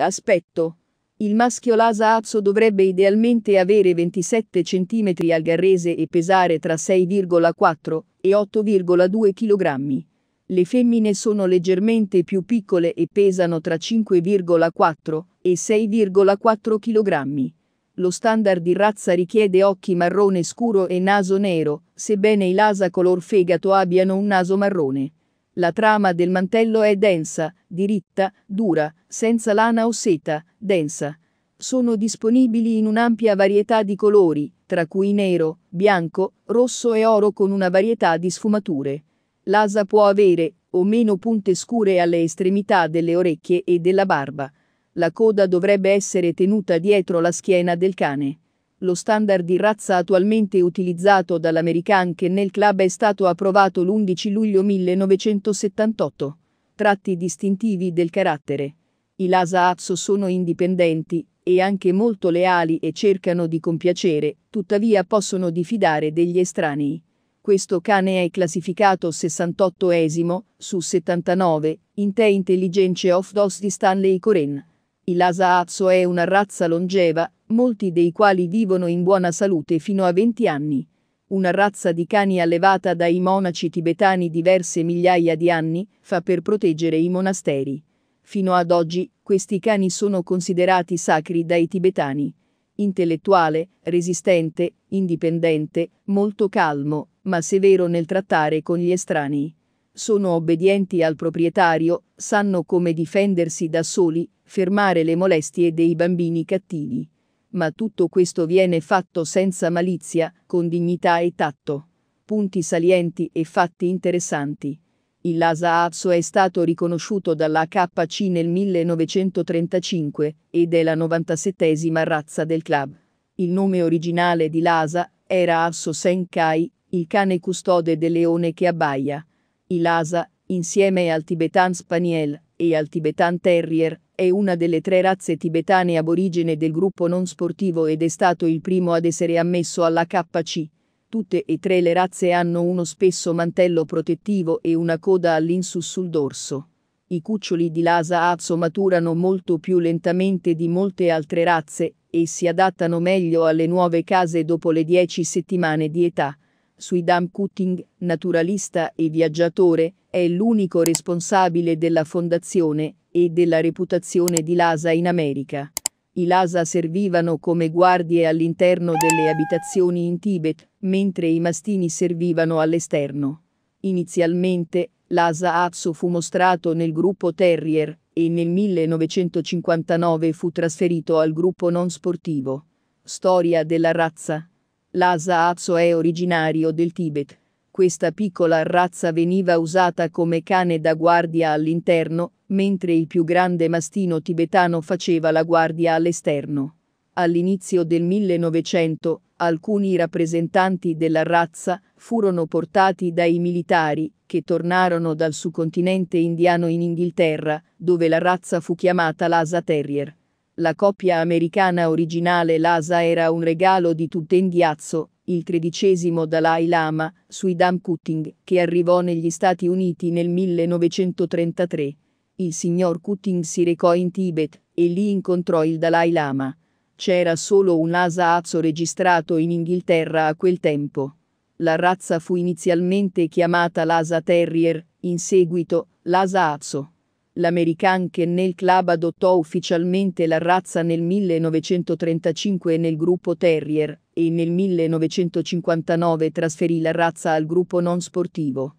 Aspetto. Il maschio Lasa Azzo dovrebbe idealmente avere 27 cm al garrese e pesare tra 6,4 e 8,2 kg. Le femmine sono leggermente più piccole e pesano tra 5,4 e 6,4 kg. Lo standard di razza richiede occhi marrone scuro e naso nero, sebbene i Lasa color fegato abbiano un naso marrone. La trama del mantello è densa, diritta, dura, senza lana o seta, densa. Sono disponibili in un'ampia varietà di colori, tra cui nero, bianco, rosso e oro con una varietà di sfumature. L'asa può avere o meno punte scure alle estremità delle orecchie e della barba. La coda dovrebbe essere tenuta dietro la schiena del cane lo standard di razza attualmente utilizzato dall'American Kennel Club è stato approvato l'11 luglio 1978. Tratti distintivi del carattere. I Lhasa Apso sono indipendenti e anche molto leali e cercano di compiacere, tuttavia possono diffidare degli estranei. Questo cane è classificato 68esimo su 79 in The Intelligence of Dogs di Stanley Coren. Il Lhasa Apso è una razza longeva molti dei quali vivono in buona salute fino a 20 anni. Una razza di cani allevata dai monaci tibetani diverse migliaia di anni fa per proteggere i monasteri. Fino ad oggi, questi cani sono considerati sacri dai tibetani. Intellettuale, resistente, indipendente, molto calmo, ma severo nel trattare con gli estranei. Sono obbedienti al proprietario, sanno come difendersi da soli, fermare le molestie dei bambini cattivi. Ma tutto questo viene fatto senza malizia, con dignità e tatto. Punti salienti e fatti interessanti. Il Lhasa Apso è stato riconosciuto dalla KC nel 1935 ed è la 97esima razza del club. Il nome originale di Lhasa era Apso Senkai, il cane custode del leone che abbaia. Il Lhasa, insieme al Tibetan Spaniel e al Tibetan Terrier, è una delle tre razze tibetane aborigene del gruppo non sportivo ed è stato il primo ad essere ammesso alla KC. Tutte e tre le razze hanno uno spesso mantello protettivo e una coda all'insù sul dorso. I cuccioli di Lhasa Apso maturano molto più lentamente di molte altre razze e si adattano meglio alle nuove case dopo le 10 settimane di età. Suidam Kutting, naturalista e viaggiatore, è l'unico responsabile della fondazione e della reputazione di Lasa in America. I Lhasa servivano come guardie all'interno delle abitazioni in Tibet, mentre i mastini servivano all'esterno. Inizialmente, l'Asa Atsu fu mostrato nel gruppo Terrier e nel 1959 fu trasferito al gruppo non sportivo. Storia della razza. L'Asa Atsu è originario del Tibet. Questa piccola razza veniva usata come cane da guardia all'interno, mentre il più grande mastino tibetano faceva la guardia all'esterno. All'inizio del 1900, alcuni rappresentanti della razza furono portati dai militari, che tornarono dal subcontinente indiano in Inghilterra, dove la razza fu chiamata Lhasa Terrier. La coppia americana originale Lhasa era un regalo di tutt'indiazzo, il tredicesimo Dalai Lama, sui Dam Cutting, che arrivò negli Stati Uniti nel 1933. Il signor Cutting si recò in Tibet e lì incontrò il Dalai Lama. C'era solo un asa azzo registrato in Inghilterra a quel tempo. La razza fu inizialmente chiamata l'asa terrier, in seguito l'asa azzo l'American che nel club adottò ufficialmente la razza nel 1935 nel gruppo Terrier e nel 1959 trasferì la razza al gruppo non sportivo.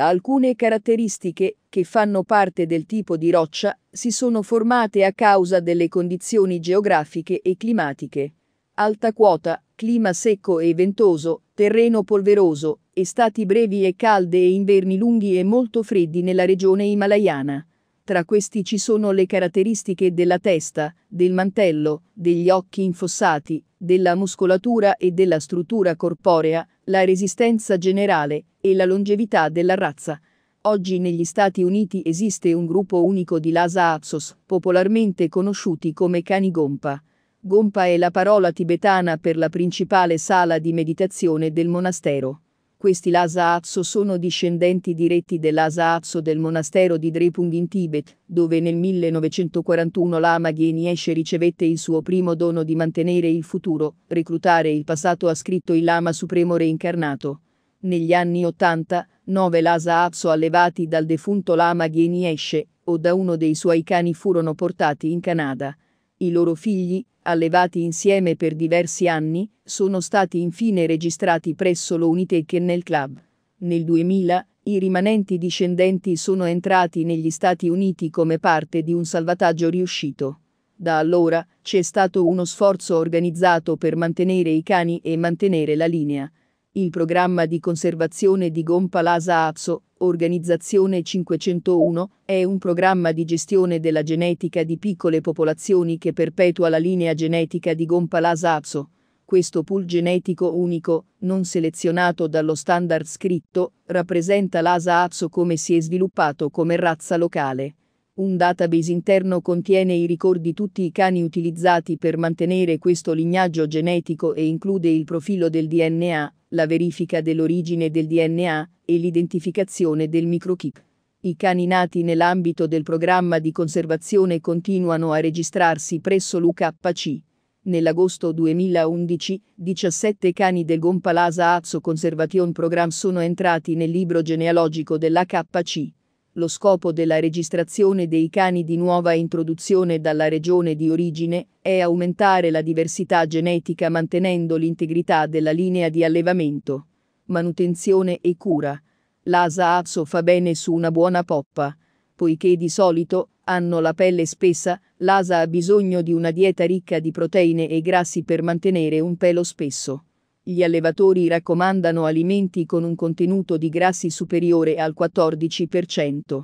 Alcune caratteristiche, che fanno parte del tipo di roccia, si sono formate a causa delle condizioni geografiche e climatiche. Alta quota, clima secco e ventoso, terreno polveroso, estati brevi e calde e inverni lunghi e molto freddi nella regione himalayana. Tra questi ci sono le caratteristiche della testa, del mantello, degli occhi infossati, della muscolatura e della struttura corporea, la resistenza generale e la longevità della razza. Oggi negli Stati Uniti esiste un gruppo unico di Lhasa Apsos, popolarmente conosciuti come cani Gompa. Gompa è la parola tibetana per la principale sala di meditazione del monastero. Questi Lhasa Atso sono discendenti diretti dell'Asa Atso del monastero di Drepung in Tibet, dove nel 1941 Lama Gieniesce ricevette il suo primo dono di mantenere il futuro, reclutare il passato ha scritto il Lama Supremo reincarnato. Negli anni 80, nove Lhasa Atso allevati dal defunto Lama Gieniesce, o da uno dei suoi cani furono portati in Canada. I loro figli, allevati insieme per diversi anni, sono stati infine registrati presso l'Unitech e club. Nel 2000, i rimanenti discendenti sono entrati negli Stati Uniti come parte di un salvataggio riuscito. Da allora c'è stato uno sforzo organizzato per mantenere i cani e mantenere la linea. Il programma di conservazione di Gompalasa Apso Organizzazione 501, è un programma di gestione della genetica di piccole popolazioni che perpetua la linea genetica di Gompalasa-Apso. Questo pool genetico unico, non selezionato dallo standard scritto, rappresenta l'Asa-Apso come si è sviluppato come razza locale. Un database interno contiene i ricordi tutti i cani utilizzati per mantenere questo lignaggio genetico e include il profilo del DNA, la verifica dell'origine del DNA e l'identificazione del microchip. I cani nati nell'ambito del programma di conservazione continuano a registrarsi presso l'UKC. Nell'agosto 2011, 17 cani del Gompalasa Azzo Conservation Program sono entrati nel libro genealogico dell'HC. Lo scopo della registrazione dei cani di nuova introduzione dalla regione di origine è aumentare la diversità genetica mantenendo l'integrità della linea di allevamento, manutenzione e cura. L'asa Azzo fa bene su una buona poppa, poiché di solito hanno la pelle spessa, l'asa ha bisogno di una dieta ricca di proteine e grassi per mantenere un pelo spesso. Gli allevatori raccomandano alimenti con un contenuto di grassi superiore al 14%.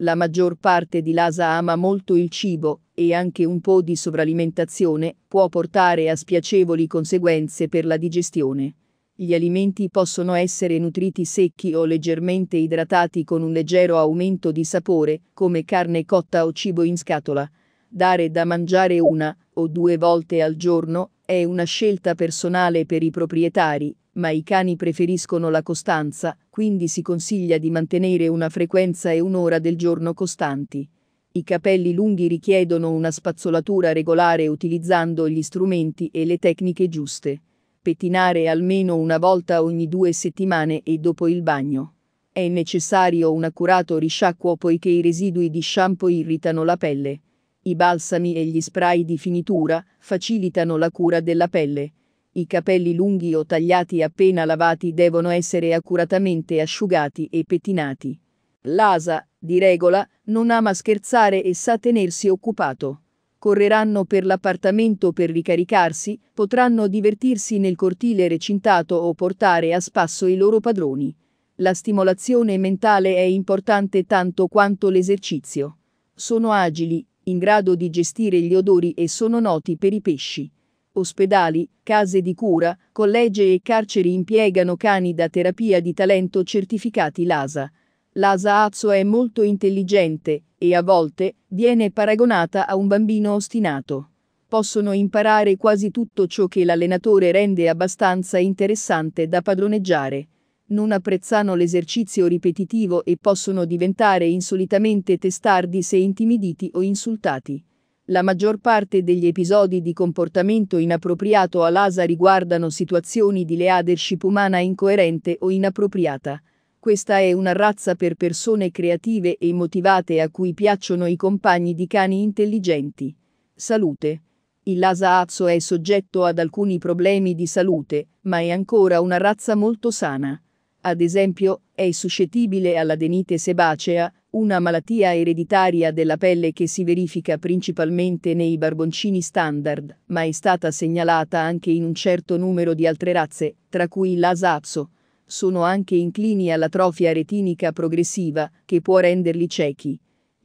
La maggior parte di Lasa ama molto il cibo e anche un po' di sovralimentazione può portare a spiacevoli conseguenze per la digestione. Gli alimenti possono essere nutriti secchi o leggermente idratati con un leggero aumento di sapore, come carne cotta o cibo in scatola. Dare da mangiare una o due volte al giorno è una scelta personale per i proprietari, ma i cani preferiscono la costanza, quindi si consiglia di mantenere una frequenza e un'ora del giorno costanti. I capelli lunghi richiedono una spazzolatura regolare utilizzando gli strumenti e le tecniche giuste. Pettinare almeno una volta ogni due settimane e dopo il bagno. È necessario un accurato risciacquo poiché i residui di shampoo irritano la pelle. I balsami e gli spray di finitura facilitano la cura della pelle. I capelli lunghi o tagliati appena lavati devono essere accuratamente asciugati e pettinati. L'asa, di regola, non ama scherzare e sa tenersi occupato. Correranno per l'appartamento per ricaricarsi, potranno divertirsi nel cortile recintato o portare a spasso i loro padroni. La stimolazione mentale è importante tanto quanto l'esercizio. Sono agili, in grado di gestire gli odori e sono noti per i pesci. Ospedali, case di cura, college e carceri impiegano cani da terapia di talento certificati LASA. L'asa Azzo è molto intelligente e a volte viene paragonata a un bambino ostinato. Possono imparare quasi tutto ciò che l'allenatore rende abbastanza interessante da padroneggiare non apprezzano l'esercizio ripetitivo e possono diventare insolitamente testardi se intimiditi o insultati. La maggior parte degli episodi di comportamento inappropriato all'ASA riguardano situazioni di leadership umana incoerente o inappropriata. Questa è una razza per persone creative e motivate a cui piacciono i compagni di cani intelligenti. Salute. Il Lasa Apso è soggetto ad alcuni problemi di salute, ma è ancora una razza molto sana ad esempio, è suscettibile all'adenite sebacea, una malattia ereditaria della pelle che si verifica principalmente nei barboncini standard, ma è stata segnalata anche in un certo numero di altre razze, tra cui l'asapso. Sono anche inclini all'atrofia retinica progressiva, che può renderli ciechi.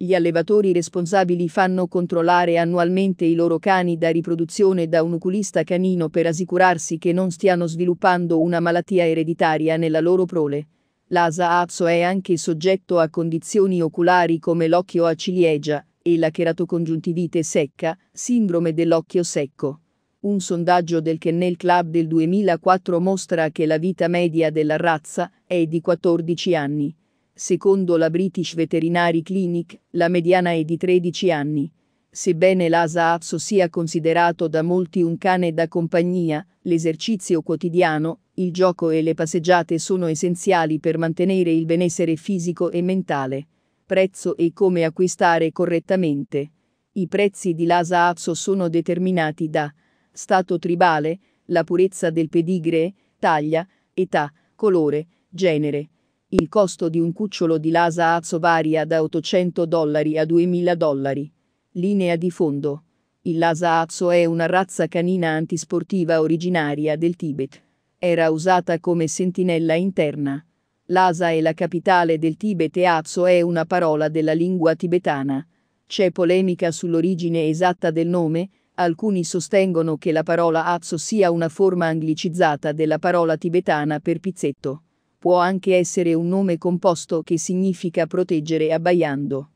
Gli allevatori responsabili fanno controllare annualmente i loro cani da riproduzione da un oculista canino per assicurarsi che non stiano sviluppando una malattia ereditaria nella loro prole. L'asa apso è anche soggetto a condizioni oculari come l'occhio a ciliegia e la cheratocongiuntivite secca, sindrome dell'occhio secco. Un sondaggio del Kennel Club del 2004 mostra che la vita media della razza è di 14 anni. Secondo la British Veterinary Clinic, la mediana è di 13 anni. Sebbene l'Asa Azzo sia considerato da molti un cane da compagnia, l'esercizio quotidiano, il gioco e le passeggiate sono essenziali per mantenere il benessere fisico e mentale. Prezzo e come acquistare correttamente. I prezzi di l'Asa Apso sono determinati da stato tribale, la purezza del pedigree, taglia, età, colore, genere, il costo di un cucciolo di lasa azzo varia da 800 dollari a 2000 dollari. Linea di fondo. Il lasa azzo è una razza canina antisportiva originaria del Tibet. Era usata come sentinella interna. Lasa è la capitale del Tibet e azzo è una parola della lingua tibetana. C'è polemica sull'origine esatta del nome, alcuni sostengono che la parola azzo sia una forma anglicizzata della parola tibetana per pizzetto può anche essere un nome composto che significa proteggere abbaiando.